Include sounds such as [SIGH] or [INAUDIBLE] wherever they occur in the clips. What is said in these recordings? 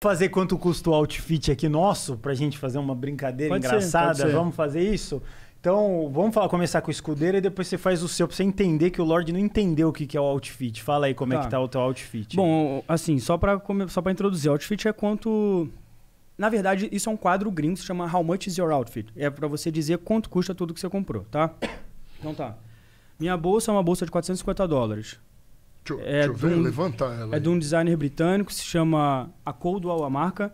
fazer quanto custa o outfit aqui nosso, pra gente fazer uma brincadeira pode engraçada. Ser, ser. Vamos fazer isso? Então, vamos falar, começar com o escudeiro e depois você faz o seu, pra você entender que o Lorde não entendeu o que, que é o outfit. Fala aí como é tá. é que tá o teu outfit. Bom, assim, só pra, só pra introduzir, outfit é quanto. Na verdade, isso é um quadro gringo que se chama How Much Is Your Outfit? É para você dizer quanto custa tudo que você comprou, tá? Então tá. Minha bolsa é uma bolsa de 450 dólares. Deixa, é deixa eu ver, um, levanta ela. É aí. de um designer britânico, se chama A Coldwell, a marca.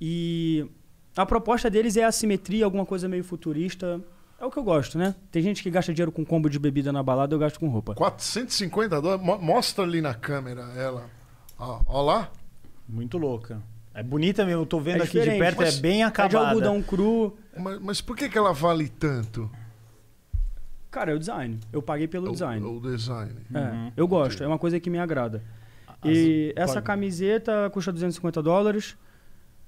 E a proposta deles é assimetria, alguma coisa meio futurista. É o que eu gosto, né? Tem gente que gasta dinheiro com combo de bebida na balada, eu gasto com roupa. 450 dólares? mostra ali na câmera ela. Ó, ó lá. Muito louca. É bonita mesmo, eu tô vendo é aqui de perto, é bem acabada. É de algodão cru. Mas, mas por que, que ela vale tanto? Cara, é o design. Eu paguei pelo é o, design. É o design. É, uhum. eu gosto. É uma coisa que me agrada. Ah, as... E essa camiseta custa 250 dólares.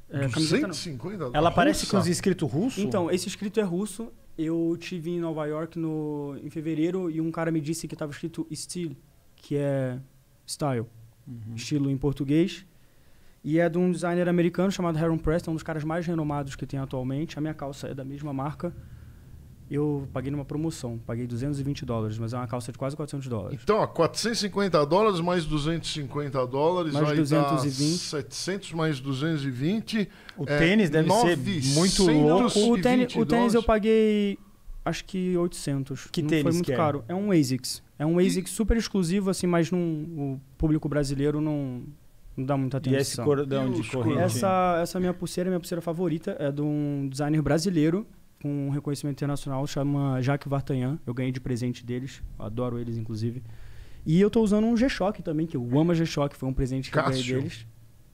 É, 250 dólares? Ela parece com os escrito russo? Então, esse escrito é russo. Eu tive em Nova York no, em fevereiro e um cara me disse que estava escrito Steel, que é style, uhum. estilo em português. E é de um designer americano chamado Heron Preston, um dos caras mais renomados que tem atualmente. A minha calça é da mesma marca eu paguei numa promoção, paguei 220 dólares, mas é uma calça de quase 400 dólares. Então, ó, 450 dólares mais 250 dólares, mais aí 220. Tá 700 mais 220. O é, tênis deve ser muito louco. O tênis, o tênis eu paguei acho que 800. Que não tênis foi muito que é? caro. É um ASICS. É um ASICS e... super exclusivo assim, mas não, o público brasileiro não não dá muita atenção. E esse cordão e de corrente? Essa, essa minha pulseira, minha pulseira favorita, é de um designer brasileiro com um reconhecimento internacional, chama Jacques Vartanyan. Eu ganhei de presente deles, adoro eles, inclusive. E eu estou usando um G-Shock também, que eu amo a G-Shock, foi um presente que Cássio. eu ganhei deles.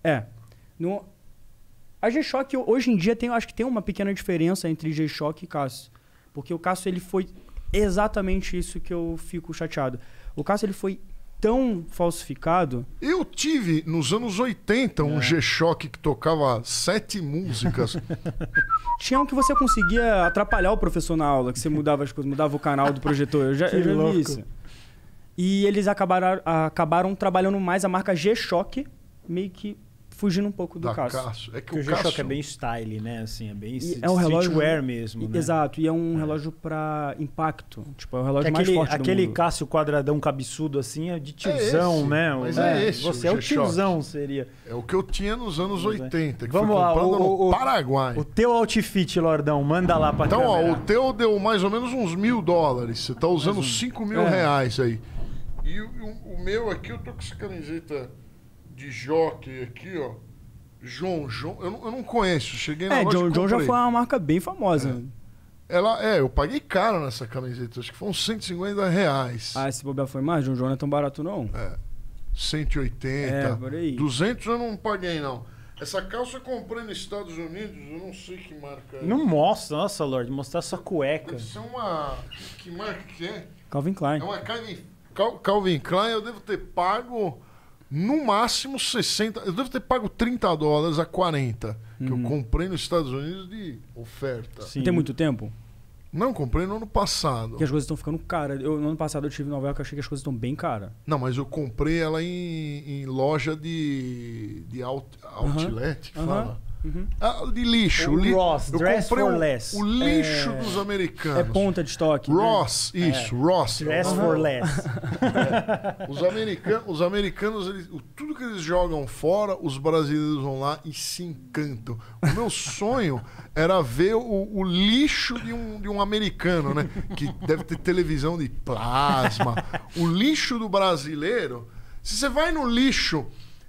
É. No, a G-Shock, hoje em dia, tem, acho que tem uma pequena diferença entre G-Shock e Cássio. Porque o Cássio, ele foi exatamente isso que eu fico chateado. O Cássio, ele foi tão falsificado. Eu tive nos anos 80 um é. G-Shock que tocava sete músicas. [LAUGHS] Tinha um que você conseguia atrapalhar o professor na aula, que você mudava as coisas, mudava o canal do projetor. Eu já, que eu já louco. vi isso. E eles acabaram, acabaram trabalhando mais a marca G-Shock, meio que fugindo um pouco do da Cássio. É que Porque o, o G-Shock é, é bem style, né? Assim, é bem é um relógio wear mesmo, né? Exato, e é um é. relógio para impacto. Tipo, é o um relógio é aquele, mais forte Aquele Cássio quadradão cabeçudo assim é de é tiozão, é esse, né? Mas é, é esse. Você é o tiozão, seria. É o que eu tinha nos anos 80, é. que Vamos lá, o, o, Paraguai. O teu outfit, Lordão, manda lá pra Então, câmera. ó, o teu deu mais ou menos uns mil dólares. Você tá usando um. cinco mil reais aí. E o, o meu aqui, eu tô com essa camiseta de jockey aqui, ó. John John, eu não, eu não conheço. Cheguei na é, loja John John já foi uma marca bem famosa. É. Ela, é, eu paguei caro nessa camiseta, acho que foi uns 150 reais. Ah, esse bobear foi mais? John John não é tão barato não. É, 180, é, por aí. 200 eu não paguei não. Essa calça eu comprei nos Estados Unidos, eu não sei que marca é. Não mostra, nossa, Lorde, mostrar sua cueca. Isso é uma... que marca que é? Calvin Klein. É uma Calvin, Calvin Klein, eu devo ter pago no máximo 60. Eu devo ter pago 30 dólares a 40, que eu uhum. comprei nos Estados Unidos de oferta. Sim. Tem muito tempo? Não, comprei no ano passado. Porque as coisas estão ficando caras. Eu, no ano passado eu tive em Nova York, achei que as coisas estão bem caras. Não, mas eu comprei ela em, em loja de, de out, outlet, uhum. fala. Uhum. Ah, de lixo. O li... Ross, eu Dress for o, Less. O é. lixo é... dos americanos. É ponta de estoque. Né? Ross, né? isso, é. Ross. Dress uhum. for Less. É. [LAUGHS] Os, americanos, os americanos eles, tudo que eles jogam fora, os brasileiros vão lá e se encantam. O meu sonho [LAUGHS] era ver o, o lixo de um, de um americano, né? Que deve ter televisão de plasma. O lixo do brasileiro. Se você vai no lixo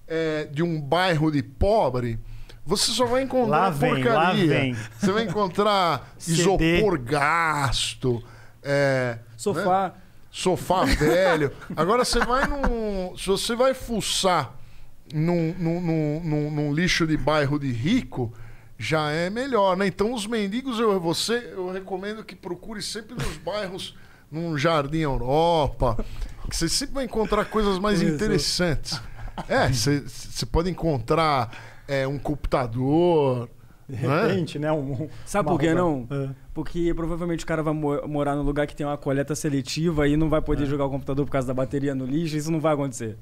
é, de um bairro de pobre você só vai encontrar lá vem, porcaria. Lá vem. Você vai encontrar [LAUGHS] isopor gasto. É, Sofá. Né? Sofá velho. Agora você vai num. Se você vai fuçar num, num, num, num, lixo de bairro de rico, já é melhor, né? Então os mendigos, eu, você, eu recomendo que procure sempre nos bairros, num Jardim Europa, que você sempre vai encontrar coisas mais Isso. interessantes. É, você pode encontrar é, um computador. De é? repente, né? Um, Sabe por que não? É. Porque provavelmente o cara vai mo morar num lugar que tem uma coleta seletiva e não vai poder é. jogar o computador por causa da bateria no lixo. Isso não vai acontecer.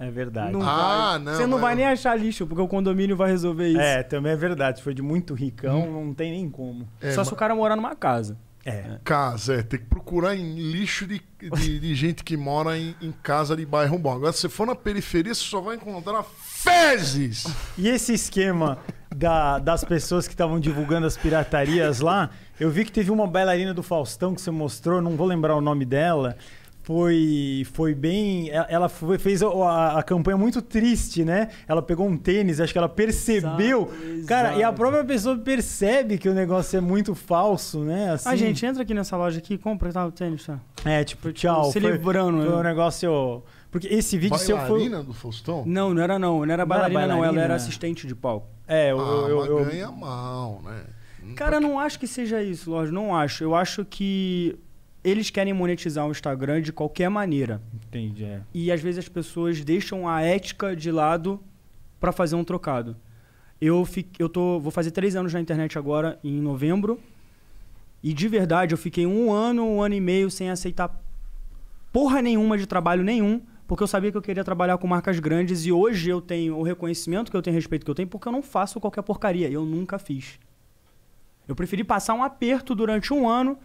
É verdade. Não ah, vai. não. Você não é. vai nem achar lixo, porque o condomínio vai resolver isso. É, também é verdade. Se for de muito ricão, hum. não tem nem como. É, Só mas... se o cara morar numa casa. É. Casa, é. Tem que procurar em lixo de, de, de [LAUGHS] gente que mora em, em, casa de bairro bom. Agora, se você for na periferia, você só vai encontrar fezes! E esse esquema da, das pessoas que estavam divulgando as piratarias lá, eu vi que teve uma bailarina do Faustão que você mostrou, não vou lembrar o nome dela, foi, foi bem. Ela foi, fez a, a, campanha muito triste, né? Ela pegou um tênis, acho que ela percebeu. Exato, cara, exato. e a própria pessoa percebe que o negócio é muito falso, né? Assim, a gente entra aqui nessa loja aqui e compra tá, o tênis, tá? É, tipo, tipo tchau. Se foi, livrando. Foi né? um negócio. Porque esse vídeo seu foi. Bailarina do Faustão? Não, não era não. Não era bailarina, não. Era bailarina, não. Ela era assistente de palco. É, eu. Ah, eu, eu, eu... ganha mal, né? Cara, não acho que seja isso, Lorde. Não acho. Eu acho que eles querem monetizar o Instagram de qualquer maneira. Entendi. É. E às vezes as pessoas deixam a ética de lado para fazer um trocado. Eu, fico, eu tô, vou fazer três anos na internet agora, em novembro. E de verdade, eu fiquei um ano, um ano e meio sem aceitar porra nenhuma de trabalho nenhum, porque eu sabia que eu queria trabalhar com marcas grandes. E hoje eu tenho o reconhecimento que eu tenho, o respeito que eu tenho, porque eu não faço qualquer porcaria. Eu nunca fiz. Eu preferi passar um aperto durante um ano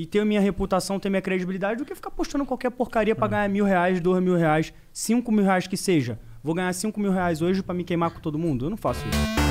e ter minha reputação, ter minha credibilidade, do que ficar postando qualquer porcaria para ganhar mil reais, dois mil reais, cinco mil reais que seja. Vou ganhar cinco mil reais hoje para me queimar com todo mundo? Eu não faço isso.